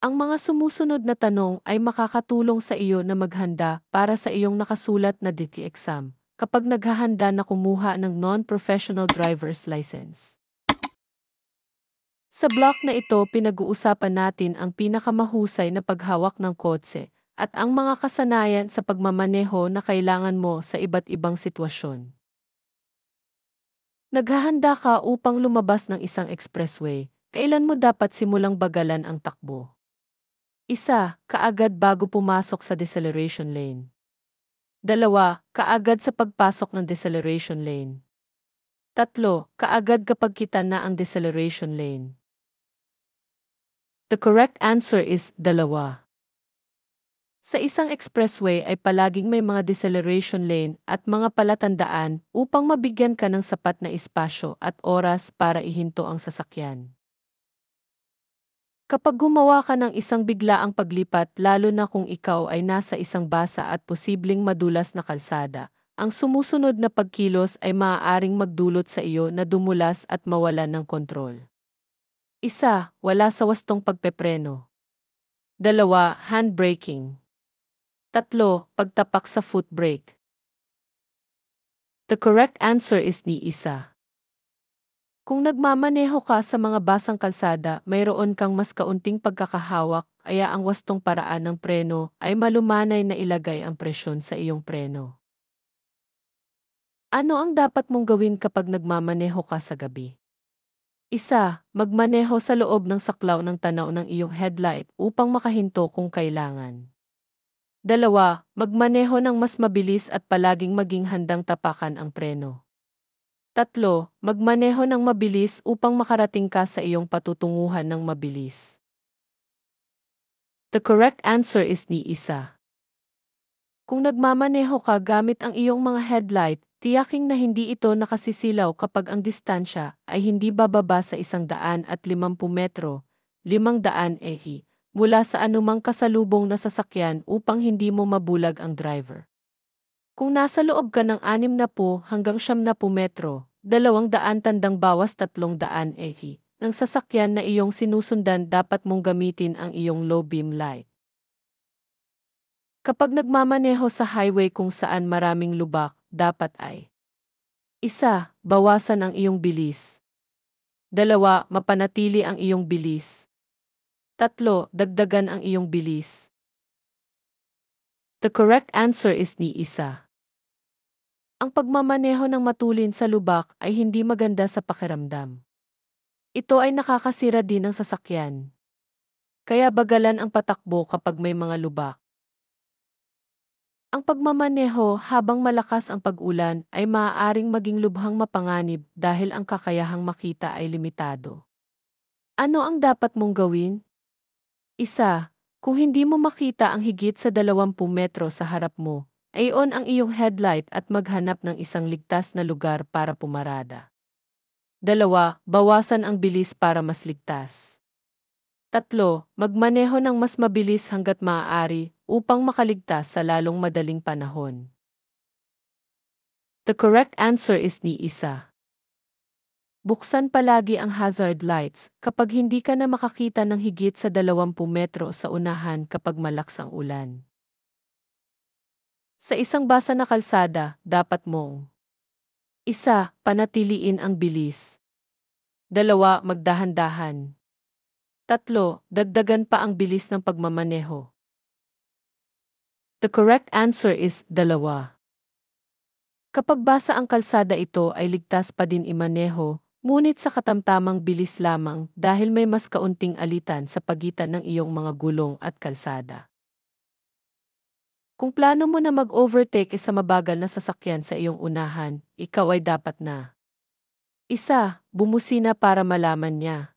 Ang mga sumusunod na tanong ay makakatulong sa iyo na maghanda para sa iyong nakasulat na DT exam kapag naghahanda na kumuha ng non-professional driver's license. Sa block na ito, pinag-uusapan natin ang pinakamahusay na paghawak ng kotse at ang mga kasanayan sa pagmamaneho na kailangan mo sa iba't ibang sitwasyon. Naghahanda ka upang lumabas ng isang expressway, kailan mo dapat simulang bagalan ang takbo? Isa, kaagad bago pumasok sa deceleration lane. Dalawa, kaagad sa pagpasok ng deceleration lane. Tatlo, kaagad kapag kita na ang deceleration lane. The correct answer is dalawa. Sa isang expressway ay palaging may mga deceleration lane at mga palatandaan upang mabigyan ka ng sapat na espasyo at oras para ihinto ang sasakyan. Kapag gumawa ka ng isang biglaang paglipat lalo na kung ikaw ay nasa isang basa at posibleng madulas na kalsada, ang sumusunod na pagkilos ay maaaring magdulot sa iyo na dumulas at mawala ng kontrol. Isa, wala sa wastong pagpepreno. Dalawa, handbraking. braking. Tatlo, pagtapak sa foot brake. The correct answer is ni isa. Kung nagmamaneho ka sa mga basang kalsada, mayroon kang mas kaunting pagkakahawak, kaya ang wastong paraan ng preno ay malumanay na ilagay ang presyon sa iyong preno. Ano ang dapat mong gawin kapag nagmamaneho ka sa gabi? Isa, magmaneho sa loob ng saklaw ng tanaw ng iyong headlight upang makahinto kung kailangan. Dalawa, magmaneho ng mas mabilis at palaging maging handang tapakan ang preno. Tatlo, magmaneho ng mabilis upang makarating ka sa iyong patutunguhan ng mabilis. The correct answer is ni isa. Kung nagmamaneho ka gamit ang iyong mga headlight, tiyaking na hindi ito nakasisilaw kapag ang distansya ay hindi bababa sa isang daan at limampung metro, limang daan ehi, mula sa anumang kasalubong na sasakyan upang hindi mo mabulag ang driver. Kung nasa loob ka ng 60 hanggang 70 metro, dalawang daan tandang bawas tatlong daan ehi. Ng sasakyan na iyong sinusundan dapat mong gamitin ang iyong low beam light. Kapag nagmamaneho sa highway kung saan maraming lubak, dapat ay Isa, bawasan ang iyong bilis. Dalawa, mapanatili ang iyong bilis. Tatlo, dagdagan ang iyong bilis. The correct answer is ni isa ang pagmamaneho ng matulin sa lubak ay hindi maganda sa pakiramdam. Ito ay nakakasira din ng sasakyan. Kaya bagalan ang patakbo kapag may mga lubak. Ang pagmamaneho habang malakas ang pag-ulan ay maaaring maging lubhang mapanganib dahil ang kakayahang makita ay limitado. Ano ang dapat mong gawin? Isa, kung hindi mo makita ang higit sa 20 metro sa harap mo, Ayon ang iyong headlight at maghanap ng isang ligtas na lugar para pumarada. Dalawa, bawasan ang bilis para mas ligtas. Tatlo, magmaneho ng mas mabilis hanggat maaari upang makaligtas sa lalong madaling panahon. The correct answer is ni isa. Buksan palagi ang hazard lights kapag hindi ka na makakita ng higit sa 20 metro sa unahan kapag malaks ang ulan. Sa isang basa na kalsada, dapat mong Isa, panatiliin ang bilis. Dalawa, magdahan-dahan. Tatlo, dagdagan pa ang bilis ng pagmamaneho. The correct answer is dalawa. Kapag basa ang kalsada ito ay ligtas pa din imaneho, ngunit sa katamtamang bilis lamang dahil may mas kaunting alitan sa pagitan ng iyong mga gulong at kalsada. Kung plano mo na mag-overtake sa mabagal na sasakyan sa iyong unahan, ikaw ay dapat na. Isa, bumusina para malaman niya.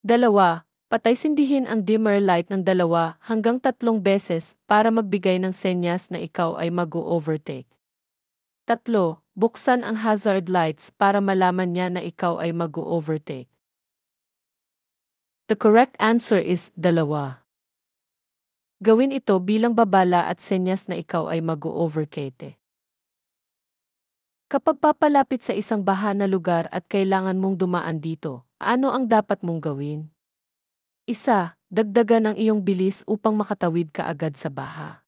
Dalawa, patay sindihin ang dimmer light ng dalawa hanggang tatlong beses para magbigay ng senyas na ikaw ay mag-overtake. Tatlo, buksan ang hazard lights para malaman niya na ikaw ay mag-overtake. The correct answer is dalawa. Gawin ito bilang babala at senyas na ikaw ay mag-overkete. Kapag papalapit sa isang baha na lugar at kailangan mong dumaan dito, ano ang dapat mong gawin? Isa, dagdagan ang iyong bilis upang makatawid ka agad sa baha.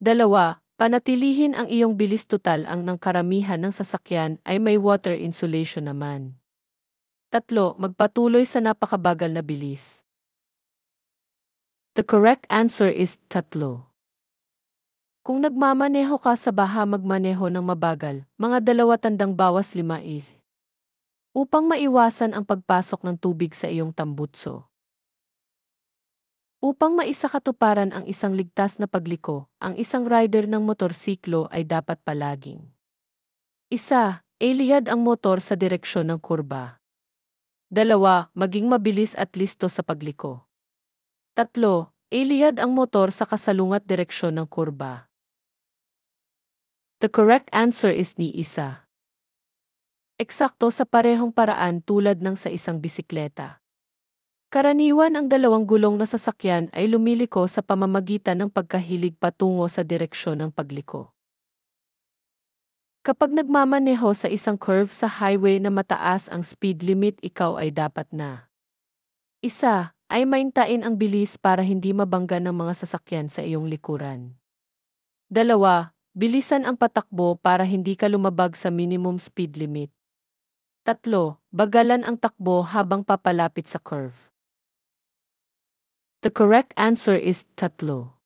Dalawa, panatilihin ang iyong bilis total ang ng karamihan ng sasakyan ay may water insulation naman. Tatlo, magpatuloy sa napakabagal na bilis. The correct answer is tatlo. Kung nagmamaneho ka sa baha magmaneho ng mabagal, mga dalawa tandang bawas lima is. Upang maiwasan ang pagpasok ng tubig sa iyong tambutso. Upang maisakatuparan ang isang ligtas na pagliko, ang isang rider ng motorsiklo ay dapat palaging. Isa, ilihad ang motor sa direksyon ng kurba. Dalawa, maging mabilis at listo sa pagliko. Tatlo, ilihad ang motor sa kasalungat direksyon ng kurba. The correct answer is ni isa. Eksakto sa parehong paraan tulad ng sa isang bisikleta. Karaniwan ang dalawang gulong na sasakyan ay lumiliko sa pamamagitan ng pagkahilig patungo sa direksyon ng pagliko. Kapag nagmamaneho sa isang curve sa highway na mataas ang speed limit ikaw ay dapat na. Isa, ay maintain ang bilis para hindi mabangga ng mga sasakyan sa iyong likuran. Dalawa, bilisan ang patakbo para hindi ka lumabag sa minimum speed limit. Tatlo, bagalan ang takbo habang papalapit sa curve. The correct answer is tatlo.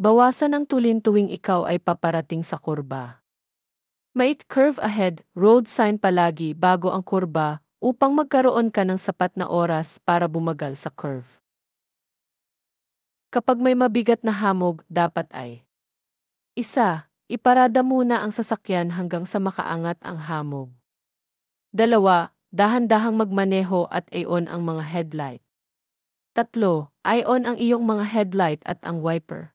Bawasan ang tulin tuwing ikaw ay paparating sa kurba. Mait curve ahead, road sign palagi bago ang kurba upang magkaroon ka ng sapat na oras para bumagal sa curve. Kapag may mabigat na hamog, dapat ay isa, Iparada muna ang sasakyan hanggang sa makaangat ang hamog. Dalawa, dahan-dahang magmaneho at ayon ang mga headlight. Tatlo, ayon ang iyong mga headlight at ang wiper.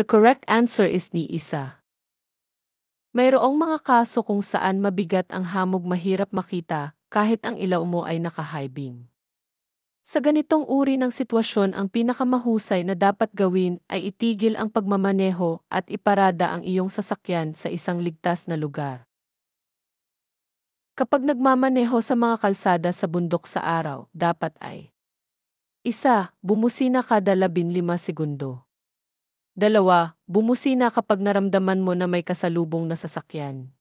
The correct answer is ni isa. Mayroong mga kaso kung saan mabigat ang hamog mahirap makita kahit ang ilaw mo ay naka-high beam. Sa ganitong uri ng sitwasyon ang pinakamahusay na dapat gawin ay itigil ang pagmamaneho at iparada ang iyong sasakyan sa isang ligtas na lugar. Kapag nagmamaneho sa mga kalsada sa bundok sa araw, dapat ay Isa, bumusina kada 15 segundo. Dalawa, bumusina kapag naramdaman mo na may kasalubong na sasakyan.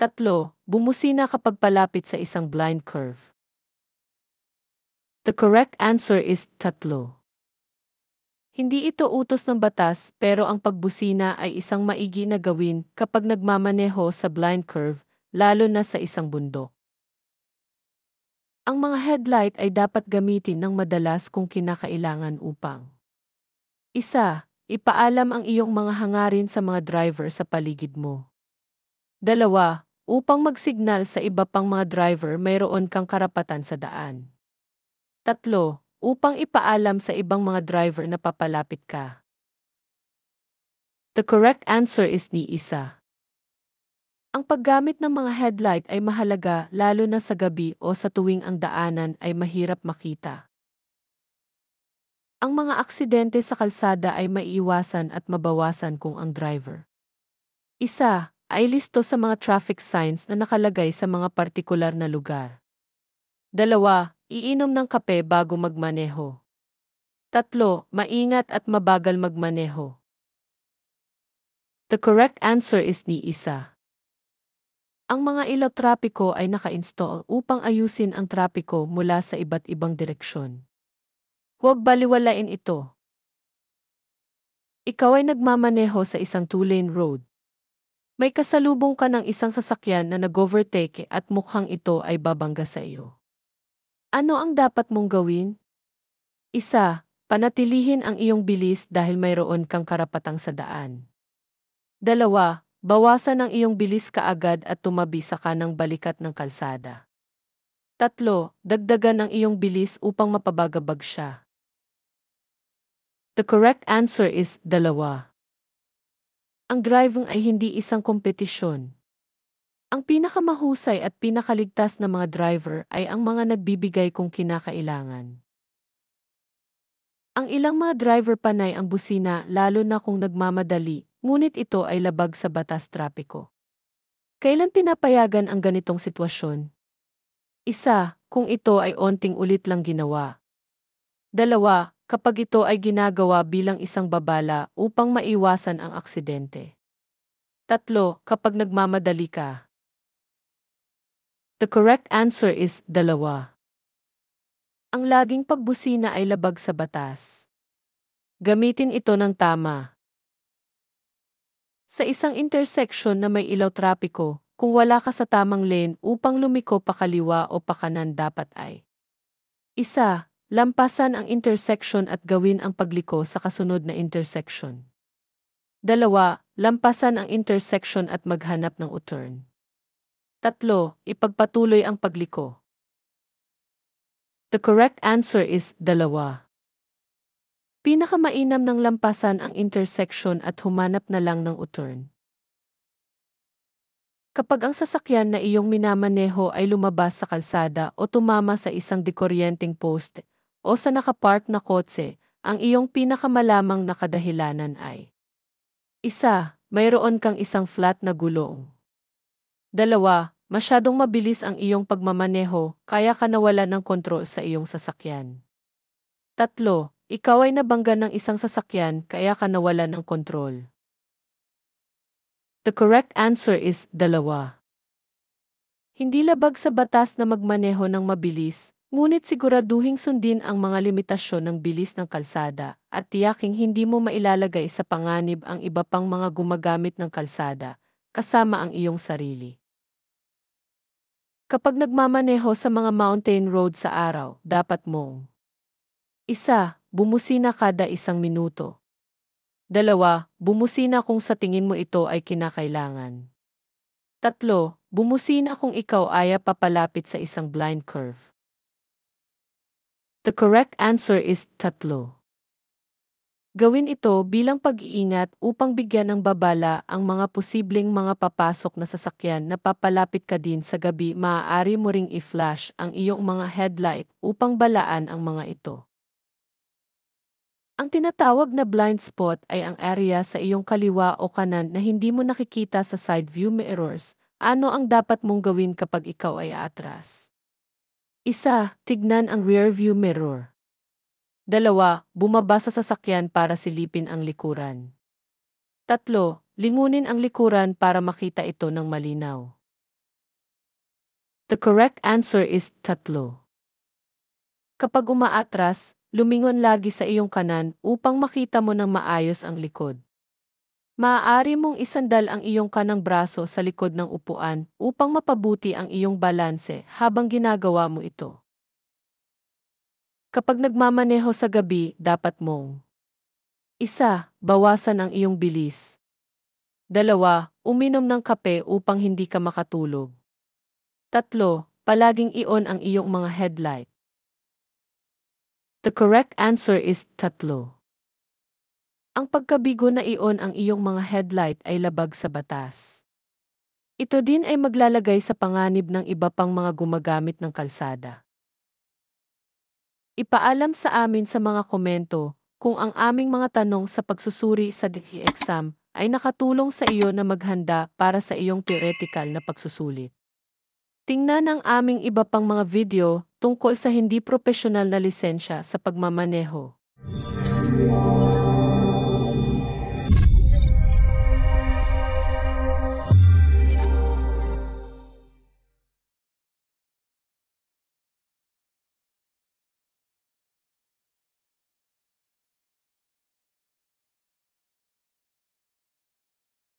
Tatlo, bumusina kapag palapit sa isang blind curve. The correct answer is tatlo. Hindi ito utos ng batas pero ang pagbusina ay isang maigi na gawin kapag nagmamaneho sa blind curve, lalo na sa isang bundok. Ang mga headlight ay dapat gamitin ng madalas kung kinakailangan upang Isa, Ipaalam ang iyong mga hangarin sa mga driver sa paligid mo. Dalawa, upang magsignal sa iba pang mga driver mayroon kang karapatan sa daan. Tatlo, upang ipaalam sa ibang mga driver na papalapit ka. The correct answer is ni isa. Ang paggamit ng mga headlight ay mahalaga lalo na sa gabi o sa tuwing ang daanan ay mahirap makita. Ang mga aksidente sa kalsada ay maiiwasan at mabawasan kung ang driver. Isa, ay listo sa mga traffic signs na nakalagay sa mga partikular na lugar. Dalawa, iinom ng kape bago magmaneho. Tatlo, maingat at mabagal magmaneho. The correct answer is ni isa. Ang mga ilaw trapiko ay naka-install upang ayusin ang trapiko mula sa iba't ibang direksyon. Huwag baliwalain ito. Ikaw ay nagmamaneho sa isang two-lane road. May kasalubong ka ng isang sasakyan na nag-overtake at mukhang ito ay babangga sa iyo. Ano ang dapat mong gawin? Isa, panatilihin ang iyong bilis dahil mayroon kang karapatang sa daan. Dalawa, bawasan ang iyong bilis kaagad at tumabi sa kanang balikat ng kalsada. Tatlo, dagdagan ang iyong bilis upang mapabagabag siya. The correct answer is dalawa. Ang driving ay hindi isang kompetisyon. Ang pinakamahusay at pinakaligtas na mga driver ay ang mga nagbibigay kung kinakailangan. Ang ilang mga driver panay ang busina lalo na kung nagmamadali, ngunit ito ay labag sa batas trapiko. Kailan pinapayagan ang ganitong sitwasyon? Isa, kung ito ay onting ulit lang ginawa. Dalawa, kapag ito ay ginagawa bilang isang babala upang maiwasan ang aksidente. Tatlo, kapag nagmamadali ka. The correct answer is dalawa. Ang laging pagbusina ay labag sa batas. Gamitin ito ng tama. Sa isang intersection na may ilaw trapiko, kung wala ka sa tamang lane upang lumiko pakaliwa o pakanan dapat ay. Isa, Lampasan ang intersection at gawin ang pagliko sa kasunod na intersection. Dalawa, lampasan ang intersection at maghanap ng u-turn. Tatlo, ipagpatuloy ang pagliko. The correct answer is dalawa. Pinakamainam ng lampasan ang intersection at humanap na lang ng u-turn. Kapag ang sasakyan na iyong minamaneho ay lumabas sa kalsada o tumama sa isang dekoryenteng post, o sa nakapark na kotse, ang iyong pinakamalamang nakadahilanan ay Isa, mayroon kang isang flat na gulong. Dalawa, masyadong mabilis ang iyong pagmamaneho, kaya ka nawala ng kontrol sa iyong sasakyan. Tatlo, ikaw ay nabangga ng isang sasakyan, kaya ka nawala ng kontrol. The correct answer is dalawa. Hindi labag sa batas na magmaneho ng mabilis, Ngunit siguraduhing sundin ang mga limitasyon ng bilis ng kalsada at tiyaking hindi mo mailalagay sa panganib ang iba pang mga gumagamit ng kalsada, kasama ang iyong sarili. Kapag nagmamaneho sa mga mountain road sa araw, dapat mong Isa, bumusina kada isang minuto. Dalawa, bumusina kung sa tingin mo ito ay kinakailangan. Tatlo, bumusina kung ikaw ay papalapit sa isang blind curve. The correct answer is tatlo. Gawin ito bilang pag-iingat upang bigyan ng babala ang mga posibleng mga papasok na sasakyan na papalapit ka din sa gabi maaari mo ring i-flash ang iyong mga headlight upang balaan ang mga ito. Ang tinatawag na blind spot ay ang area sa iyong kaliwa o kanan na hindi mo nakikita sa side view mirrors. Ano ang dapat mong gawin kapag ikaw ay atras? Isa, tignan ang rearview mirror. Dalawa, bumaba sa sasakyan para silipin ang likuran. Tatlo, lingunin ang likuran para makita ito ng malinaw. The correct answer is tatlo. Kapag umaatras, lumingon lagi sa iyong kanan upang makita mo ng maayos ang likod. Maaari mong isandal ang iyong kanang braso sa likod ng upuan upang mapabuti ang iyong balanse habang ginagawa mo ito. Kapag nagmamaneho sa gabi, dapat mong Isa, bawasan ang iyong bilis. Dalawa, uminom ng kape upang hindi ka makatulog. Tatlo, palaging i-on ang iyong mga headlight. The correct answer is tatlo. Ang pagkabigo na iyon ang iyong mga headlight ay labag sa batas. Ito din ay maglalagay sa panganib ng iba pang mga gumagamit ng kalsada. Ipaalam sa amin sa mga komento kung ang aming mga tanong sa pagsusuri sa DE exam ay nakatulong sa iyo na maghanda para sa iyong theoretical na pagsusulit. Tingnan ang aming iba pang mga video tungkol sa hindi profesional na lisensya sa pagmamaneho. Wow.